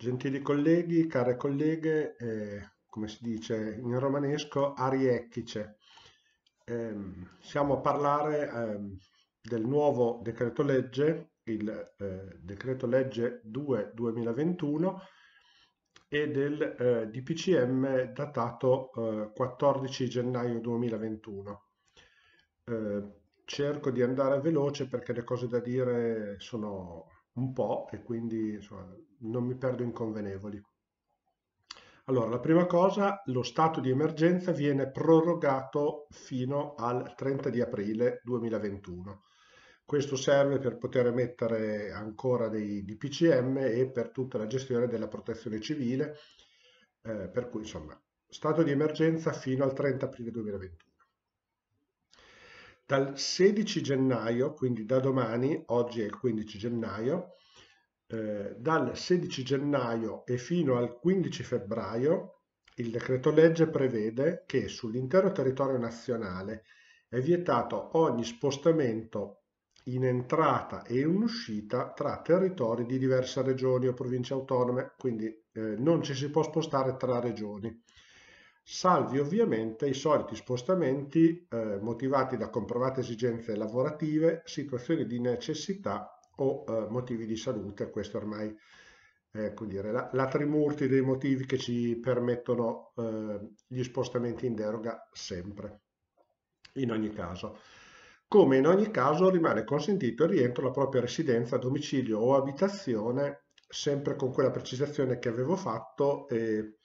Gentili colleghi, care colleghe, eh, come si dice in romanesco, ariecchice. Eh, siamo a parlare eh, del nuovo decreto legge, il eh, decreto legge 2-2021 e del eh, DPCM datato 14 eh, gennaio 2021 cerco di andare veloce perché le cose da dire sono un po' e quindi insomma, non mi perdo inconvenevoli. Allora, la prima cosa, lo stato di emergenza viene prorogato fino al 30 di aprile 2021. Questo serve per poter emettere ancora dei DPCM e per tutta la gestione della protezione civile, eh, per cui insomma, stato di emergenza fino al 30 aprile 2021. Dal 16 gennaio, quindi da domani, oggi è il 15 gennaio, eh, dal 16 gennaio e fino al 15 febbraio il decreto legge prevede che sull'intero territorio nazionale è vietato ogni spostamento in entrata e in uscita tra territori di diverse regioni o province autonome, quindi eh, non ci si può spostare tra regioni, salvi ovviamente i soliti spostamenti eh, motivati da comprovate esigenze lavorative, situazioni di necessità o eh, motivi di salute, questo ormai è dire, la, la, trimurti dei motivi che ci permettono eh, gli spostamenti in deroga sempre, in ogni caso. Come in ogni caso rimane consentito il rientro alla propria residenza, domicilio o abitazione, sempre con quella precisazione che avevo fatto, eh,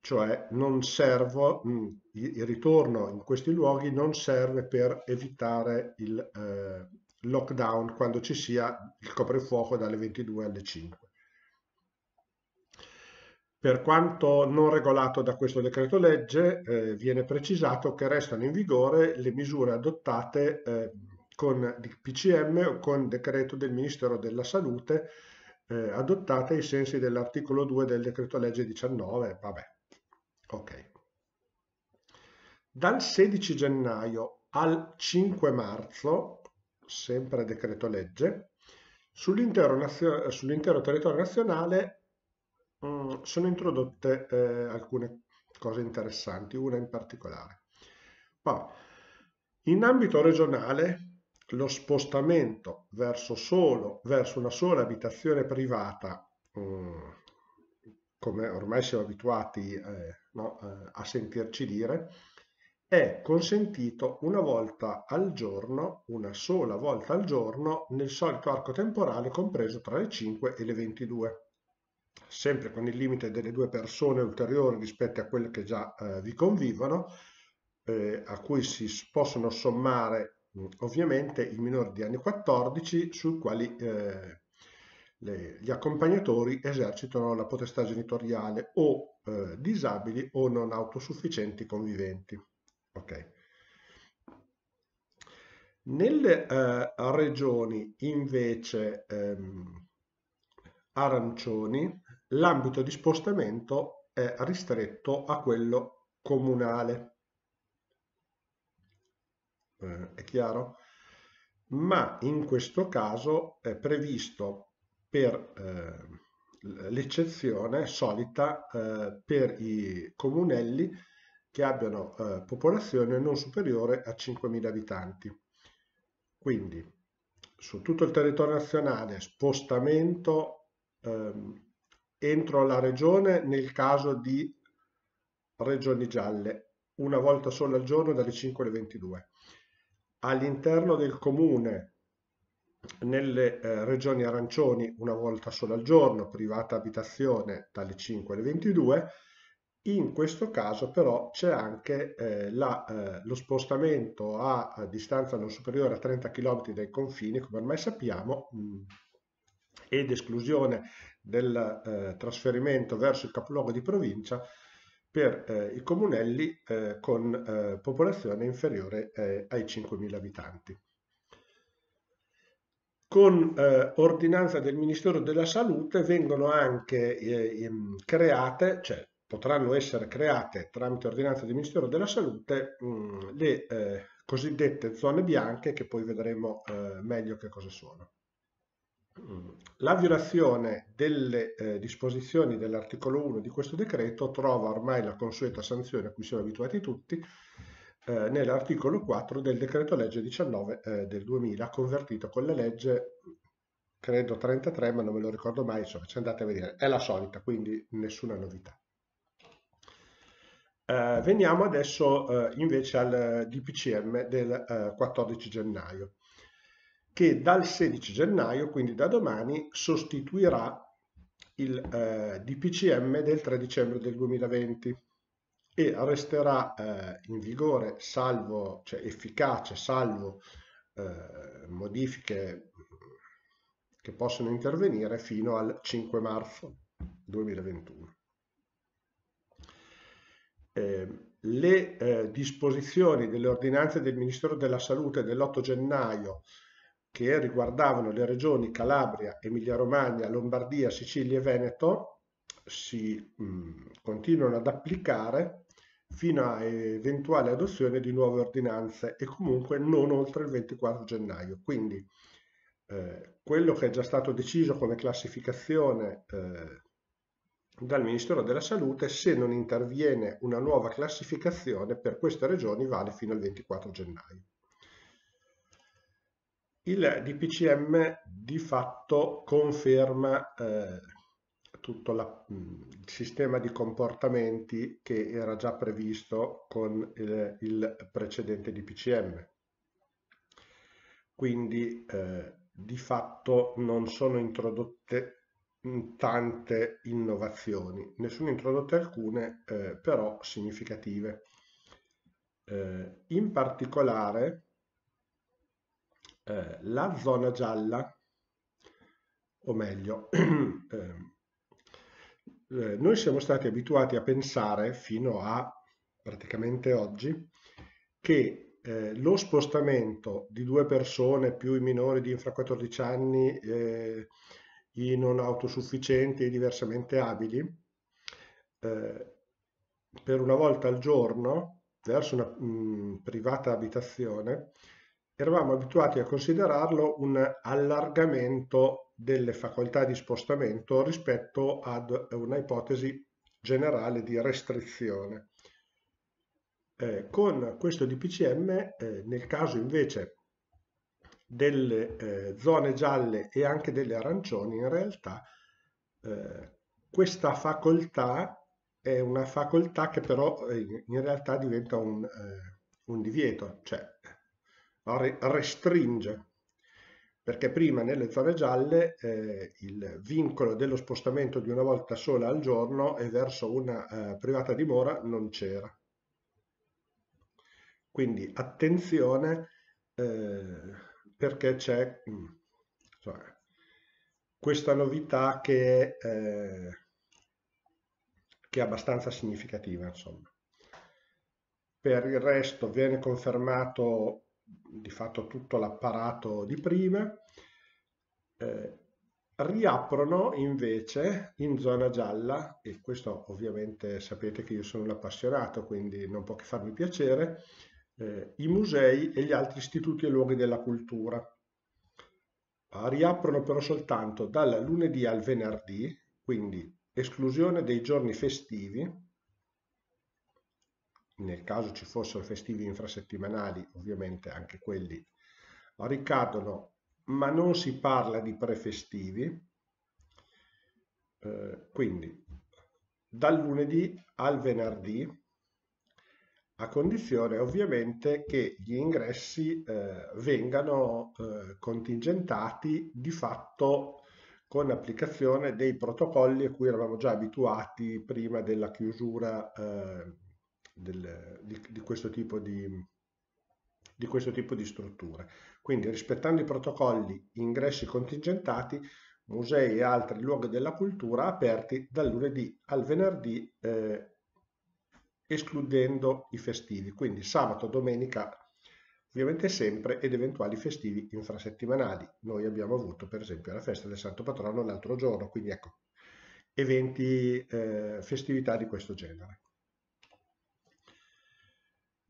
cioè non servo, mh, mm, il ritorno in questi luoghi non serve per evitare il... Eh, lockdown quando ci sia il coprifuoco dalle 22 alle 5. Per quanto non regolato da questo decreto legge, eh, viene precisato che restano in vigore le misure adottate eh, con PCM o con decreto del Ministero della Salute eh, adottate ai sensi dell'articolo 2 del decreto legge 19. Vabbè, ok. Dal 16 gennaio al 5 marzo sempre decreto legge, sull'intero, sull territorio nazionale mh, mm, sono introdotte eh, alcune cose interessanti, una in particolare. Poi, in ambito regionale, lo spostamento verso, solo, verso una sola abitazione privata, mh, mm, come ormai siamo abituati eh, no, eh, a sentirci dire, è consentito una volta al giorno, una sola volta al giorno, nel solito arco temporale compreso tra le 5 e le 22 sempre con il limite delle due persone ulteriori rispetto a quelle che già eh, vi convivono, eh, a cui si possono sommare mm, ovviamente i minori di anni 14 sui quali eh, le, gli accompagnatori esercitano la potestà genitoriale o eh, disabili o non autosufficienti conviventi. Ok. Nelle eh, regioni invece ehm, arancioni l'ambito di spostamento è ristretto a quello comunale. Eh, è chiaro? Ma in questo caso è previsto per eh, l'eccezione solita eh, per i comunelli che abbiano eh, popolazione non superiore a 5.000 abitanti. Quindi su tutto il territorio nazionale spostamento ehm, entro la regione nel caso di regioni gialle, una volta sola al giorno dalle 5 alle 22. All'interno del comune, nelle eh, regioni arancioni, una volta sola al giorno, privata abitazione dalle 5 alle 22, in questo caso però c'è anche eh, la, eh, lo spostamento a, a, distanza non superiore a 30 km dai confini, come ormai sappiamo, mh, mm, ed esclusione del eh, trasferimento verso il capoluogo di provincia per eh, i comunelli eh, con eh, popolazione inferiore ai 5.000 abitanti. Con eh, ordinanza del Ministero della Salute vengono anche eh, mm, create, cioè potranno essere create tramite ordinanza del Ministero della Salute mh, mm, le eh, cosiddette zone bianche che poi vedremo eh, meglio che cosa sono. Mm. La violazione delle eh, disposizioni dell'articolo 1 di questo decreto trova ormai la consueta sanzione a cui siamo abituati tutti eh, nell'articolo 4 del decreto legge 19 eh, del 2000 convertito con la legge credo 33 ma non me lo ricordo mai, insomma ci andate a vedere, è la solita quindi nessuna novità. Eh, veniamo adesso eh, invece al eh, DPCM del 14 eh, gennaio, che dal 16 gennaio, quindi da domani, sostituirà il DPCM del 3 dicembre del 2020 e resterà in vigore, salvo, cioè efficace, salvo modifiche che possono intervenire fino al 5 marzo 2021. Ehm, le eh, disposizioni delle ordinanze del Ministero della Salute dell'8 gennaio che riguardavano le regioni Calabria, Emilia-Romagna, Lombardia, Sicilia e Veneto si mh, mm, continuano ad applicare fino a eventuale adozione di nuove ordinanze e comunque non oltre il 24 gennaio. Quindi eh, quello che è già stato deciso come classificazione eh, dal Ministero della Salute se non interviene una nuova classificazione per queste regioni vale fino al 24 gennaio. Il DPCM di fatto conferma eh, tutto la, mm, il sistema di comportamenti che era già previsto con il, eh, il precedente DPCM. Quindi eh, di fatto non sono introdotte tante innovazioni, ne sono introdotte alcune eh, però significative. Eh, in particolare eh, la zona gialla, o meglio, ehm, eh, noi siamo stati abituati a pensare fino a praticamente oggi che eh, lo spostamento di due persone più i minori di infra 14 anni eh, i non autosufficienti e i diversamente abili, eh, per una volta al giorno, verso una mh, mm, privata abitazione, eravamo abituati a considerarlo un allargamento delle facoltà di spostamento rispetto ad una ipotesi generale di restrizione. Eh, con questo DPCM, eh, nel caso invece delle eh, zone gialle e anche delle arancioni, in realtà eh, questa facoltà è una facoltà che però eh, in realtà diventa un, eh, un divieto, cioè eh, restringe, perché prima nelle zone gialle eh, il vincolo dello spostamento di una volta sola al giorno e verso una privata dimora non c'era. Quindi attenzione, eh, perché c'è cioè, questa novità che, eh, che, è abbastanza significativa. Insomma. Per il resto viene confermato di fatto tutto l'apparato di prima. Eh, riaprono invece in zona gialla, e questo ovviamente sapete che io sono un appassionato, quindi non può che farmi piacere, eh, i musei e gli altri istituti e luoghi della cultura. Ah, riaprono però soltanto dal lunedì al venerdì, quindi esclusione dei giorni festivi, nel caso ci fossero festivi infrasettimanali, ovviamente anche quelli ricadono, ma non si parla di prefestivi, eh, quindi dal lunedì al venerdì a condizione ovviamente che gli ingressi eh, vengano eh, contingentati di fatto con applicazione dei protocolli a cui eravamo già abituati prima della chiusura eh, del, di, di, questo tipo di, di questo tipo di strutture. Quindi rispettando i protocolli ingressi contingentati, musei e altri luoghi della cultura aperti dal lunedì al venerdì eh, escludendo i festivi, quindi sabato, domenica, ovviamente sempre ed eventuali festivi infrasettimanali. Noi abbiamo avuto per esempio la festa del Santo Patrono l'altro giorno, quindi ecco, eventi, eh, festività di questo genere.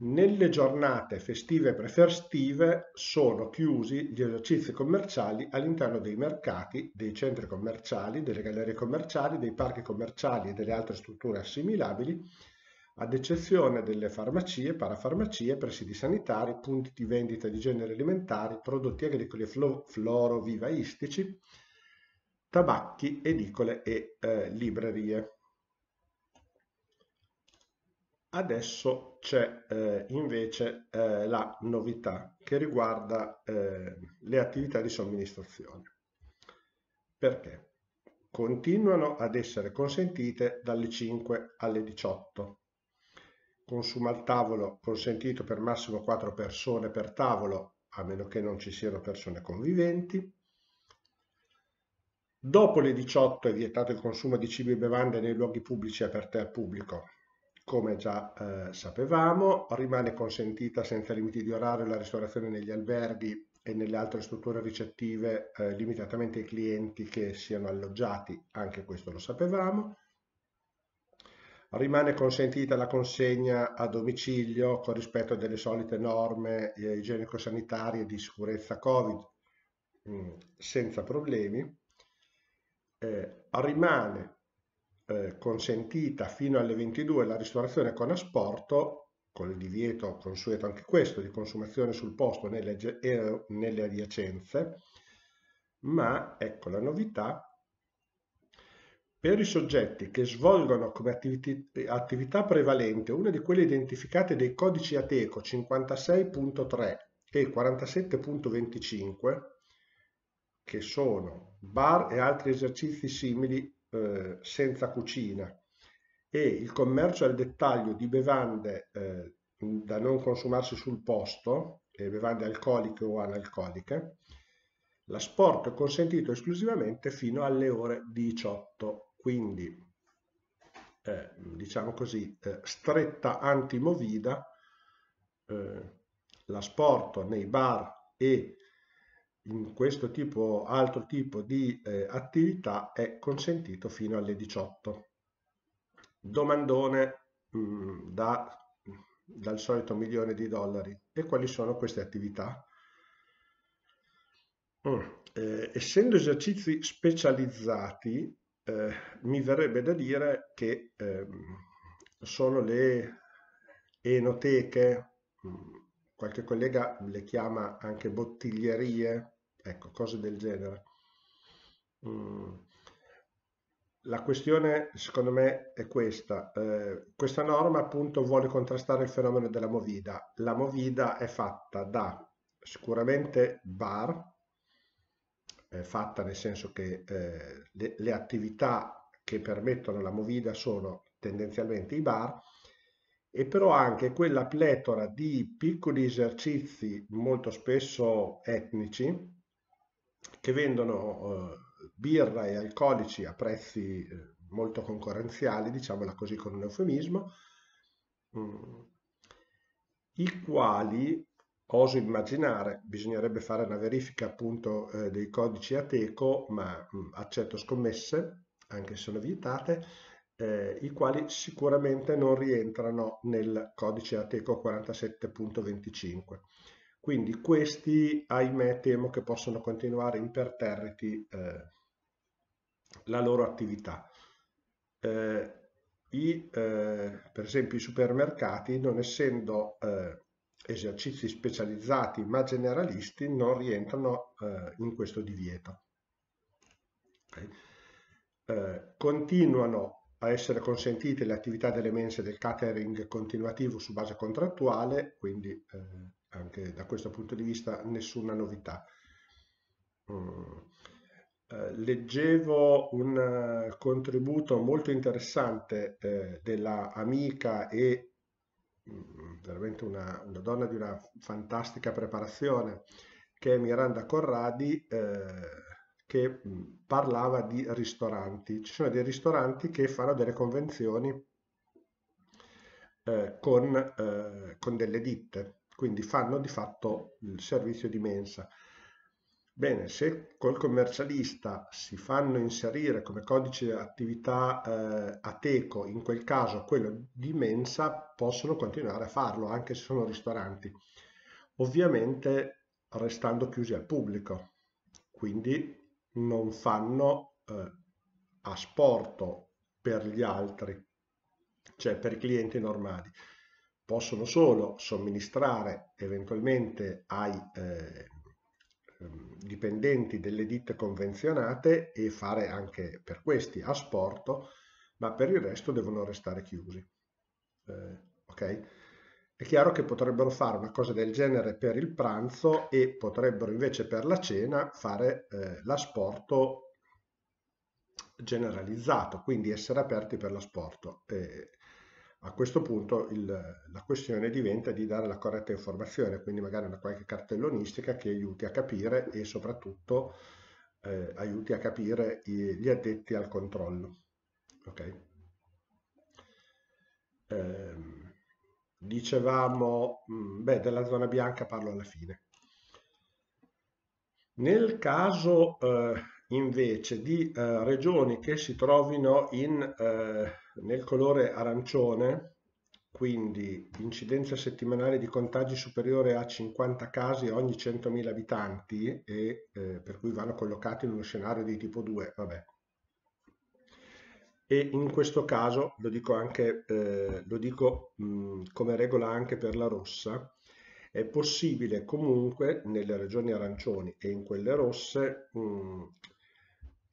Nelle giornate festive e prefestive sono chiusi gli esercizi commerciali all'interno dei mercati, dei centri commerciali, delle gallerie commerciali, dei parchi commerciali e delle altre strutture assimilabili ad eccezione delle farmacie, parafarmacie, presidi sanitari, punti di vendita di generi alimentari, prodotti agricoli e flo florovivaistici, tabacchi, edicole e eh, librerie. Adesso c'è eh, invece eh, la novità che riguarda eh, le attività di somministrazione. Perché? Continuano ad essere consentite dalle 5 alle 18 consumo al tavolo consentito per massimo 4 persone per tavolo, a meno che non ci siano persone conviventi. Dopo le 18 è vietato il consumo di cibi e bevande nei luoghi pubblici aperti al pubblico. Come già eh, sapevamo, rimane consentita senza limiti di orario la ristorazione negli alberghi e nelle altre strutture ricettive eh, limitatamente ai clienti che siano alloggiati, anche questo lo sapevamo rimane consentita la consegna a domicilio con rispetto delle solite norme eh, igienico-sanitarie di sicurezza Covid mm, senza problemi. Eh, rimane eh, consentita fino alle 22 la ristorazione con asporto, con il divieto consueto anche questo di consumazione sul posto nelle, eh, nelle adiacenze, ma ecco la novità, per i soggetti che svolgono come attività prevalente una di quelle identificate dai codici Ateco 56.3 e 47.25, che sono bar e altri esercizi simili eh, senza cucina e il commercio al dettaglio di bevande eh, da non consumarsi sul posto, e eh, bevande alcoliche o analcoliche, l'asporto è consentito esclusivamente fino alle ore 18 quindi eh, diciamo così eh, stretta antimovida, eh, la sporto nei bar e in questo tipo, altro tipo di eh, attività è consentito fino alle 18. Domandone mh, mm, da dal solito milione di dollari e quali sono queste attività? Mm. Eh, essendo esercizi specializzati eh, mi verrebbe da dire che ehm, sono le enoteche, mm, qualche collega le chiama anche bottiglierie, ecco, cose del genere. Mm. La questione secondo me è questa, eh, questa norma appunto vuole contrastare il fenomeno della movida, la movida è fatta da sicuramente bar, eh, fatta nel senso che eh, le, le, attività che permettono la movida sono tendenzialmente i bar e però anche quella pletora di piccoli esercizi molto spesso etnici che vendono eh, birra e alcolici a prezzi eh, molto concorrenziali, diciamola così con un eufemismo, mh, mm, i quali oso immaginare, bisognerebbe fare una verifica appunto eh, dei codici ateco, ma mh, mm, accetto scommesse, anche se sono vietate, eh, i quali sicuramente non rientrano nel codice ateco 47.25. Quindi questi, ahimè, temo che possono continuare imperterriti eh, la loro attività. Eh, I, eh, per esempio i supermercati, non essendo eh, esercizi specializzati ma generalisti non rientrano eh, in questo divieto. Okay. Eh, continuano a essere consentite le attività delle mense del catering continuativo su base contrattuale, quindi eh, anche da questo punto di vista nessuna novità. Mm. Eh, leggevo un uh, contributo molto interessante eh, della amica e Mm, veramente una, una, donna di una fantastica preparazione, che è Miranda Corradi, eh, che mm, parlava di ristoranti. Ci sono dei ristoranti che fanno delle convenzioni eh, con, eh, con delle ditte, quindi fanno di fatto il servizio di mensa. Bene, se col commercialista si fanno inserire come codice attività eh, Ateco, in quel caso quello di mensa, possono continuare a farlo anche se sono ristoranti, ovviamente restando chiusi al pubblico, quindi non fanno eh, asporto per gli altri, cioè per i clienti normali. Possono solo somministrare eventualmente ai eh, Ehm, dipendenti delle ditte convenzionate e fare anche per questi asporto, ma per il resto devono restare chiusi. Eh, okay? È chiaro che potrebbero fare una cosa del genere per il pranzo e potrebbero invece per la cena fare eh, l'asporto generalizzato, quindi essere aperti per l'asporto. Eh, a questo punto il, la questione diventa di dare la corretta informazione, quindi magari una qualche cartellonistica che aiuti a capire e soprattutto eh, aiuti a capire gli addetti al controllo. Okay. Eh, dicevamo, mm, beh, della zona bianca parlo alla fine. Nel caso eh, invece di eh, regioni che si trovino in eh, nel colore arancione, quindi incidenza settimanale di contagi superiore a 50 casi ogni 100.000 abitanti e eh, per cui vanno collocati in uno scenario di tipo 2, vabbè. E in questo caso, lo dico, anche, eh, lo dico mh, come regola anche per la rossa, è possibile comunque nelle regioni arancioni e in quelle rosse mh,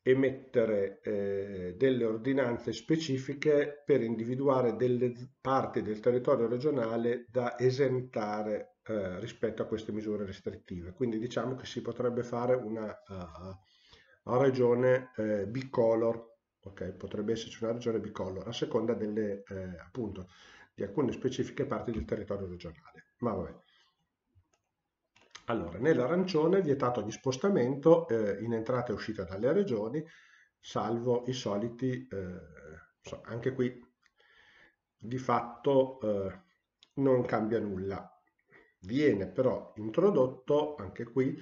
emettere eh, delle ordinanze specifiche per individuare delle parti del territorio regionale da esentare eh, rispetto a queste misure restrittive. Quindi diciamo che si potrebbe fare una uh, regione eh, bicolor, okay? potrebbe esserci una regione bicolor a seconda delle, eh, appunto, di alcune specifiche parti del territorio regionale. Ma vabbè. Allora, nell'arancione è vietato ogni spostamento eh, in entrata e uscita dalle regioni, salvo i soliti, eh, anche qui di fatto eh, non cambia nulla. Viene però introdotto anche qui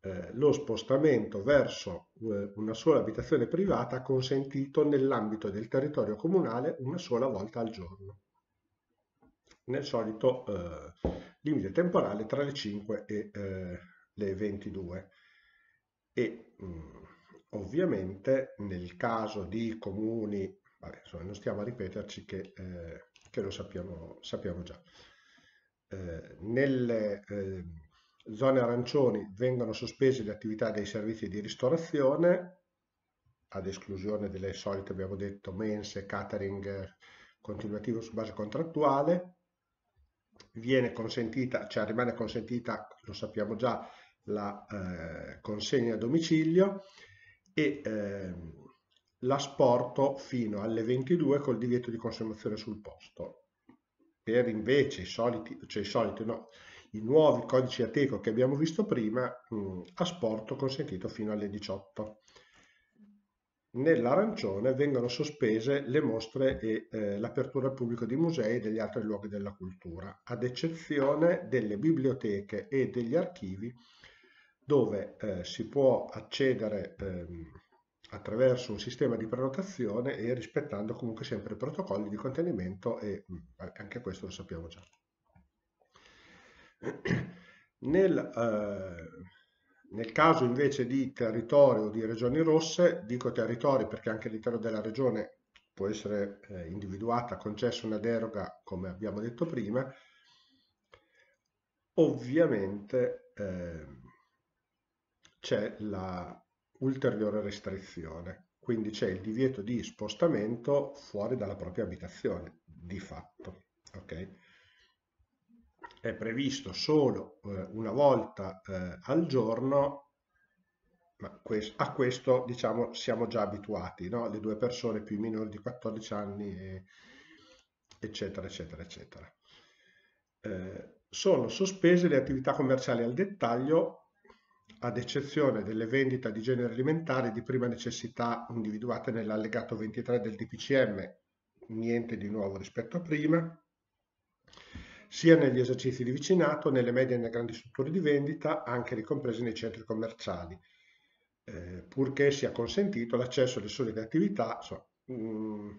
eh, lo spostamento verso eh, una sola abitazione privata consentito nell'ambito del territorio comunale una sola volta al giorno nel solito eh, limite temporale tra le 5 e eh, le 22 e mh, mm, ovviamente nel caso di comuni vabbè, insomma, non stiamo a ripeterci che, eh, che lo sappiamo, sappiamo già eh, nelle eh, zone arancioni vengono sospese le attività dei servizi di ristorazione ad esclusione delle solite abbiamo detto mense, catering eh, continuativo su base contrattuale viene consentita, cioè rimane consentita, lo sappiamo già, la eh, consegna a domicilio e eh, l'asporto fino alle 22 col divieto di consumazione sul posto. Per invece i soliti, cioè i soliti no, i nuovi codici ateco che abbiamo visto prima, mh, mm, asporto consentito fino alle 18 nell'arancione vengono sospese le mostre e eh, l'apertura al pubblico di musei e degli altri luoghi della cultura, ad eccezione delle biblioteche e degli archivi dove eh, si può accedere eh, attraverso un sistema di prenotazione e rispettando comunque sempre i protocolli di contenimento e mh, mm, anche questo lo sappiamo già. Nel, eh, nel caso invece di territorio o di regioni rosse, dico territori perché anche all'interno della regione può essere eh, individuata, concessa una deroga, come abbiamo detto prima, ovviamente eh, c'è l'ulteriore restrizione, quindi c'è il divieto di spostamento fuori dalla propria abitazione, di fatto. Okay? è previsto solo eh, una volta eh, al giorno, ma questo, a questo diciamo siamo già abituati, no? le due persone più meno di 14 anni, e, eccetera, eccetera, eccetera. Eh, sono sospese le attività commerciali al dettaglio ad eccezione delle vendite di genere alimentare di prima necessità individuate nell'allegato 23 del DPCM, niente di nuovo rispetto a prima, sia negli esercizi di vicinato, nelle medie e nelle grandi strutture di vendita, anche ricomprese nei centri commerciali, eh, purché sia consentito l'accesso alle solite attività, so, mh, mm,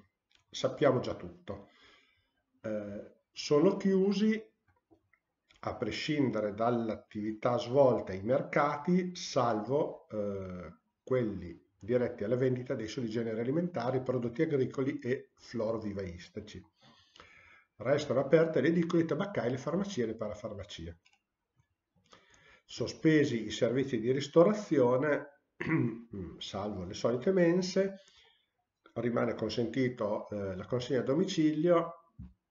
sappiamo già tutto. Eh, sono chiusi, a prescindere dall'attività svolta, i mercati, salvo eh, quelli diretti alla vendita dei soli generi alimentari, prodotti agricoli e vivaistici. Restano aperte le edicole tabaccaie, le farmacie e le parafarmacie. Sospesi i servizi di ristorazione, salvo le solite mense, rimane consentito eh, la consegna a domicilio,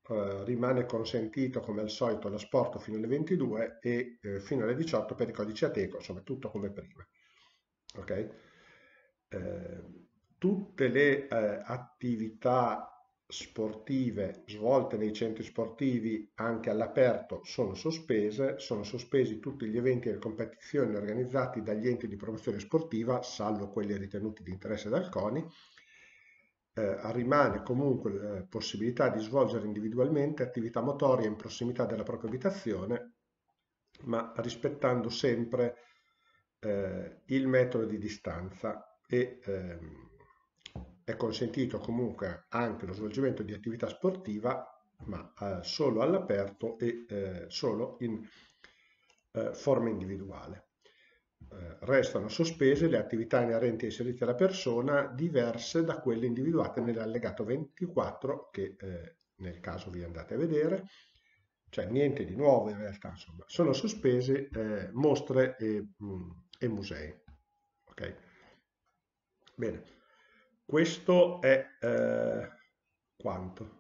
eh, rimane consentito come al solito l'asporto fino alle 22 e eh, fino alle 18 per i codici ateco, insomma tutto come prima. Okay? Eh, tutte le eh, attività sportive svolte nei centri sportivi anche all'aperto sono sospese, sono sospesi tutti gli eventi e le competizioni organizzati dagli enti di promozione sportiva, salvo quelli ritenuti di interesse dal CONI, eh, rimane comunque eh, possibilità di svolgere individualmente attività motorie in prossimità della propria abitazione, ma rispettando sempre eh, il metro di distanza e ehm, è consentito comunque anche lo svolgimento di attività sportiva ma eh, solo all'aperto e eh, solo in eh, forma individuale. Eh, restano sospese le attività inerenti ai servizi alla persona diverse da quelle individuate nell'allegato 24 che eh, nel caso vi andate a vedere, cioè niente di nuovo in realtà, insomma, sono sospese eh, mostre e, mh, mm, e musei. Okay? Bene questo è eh, quanto?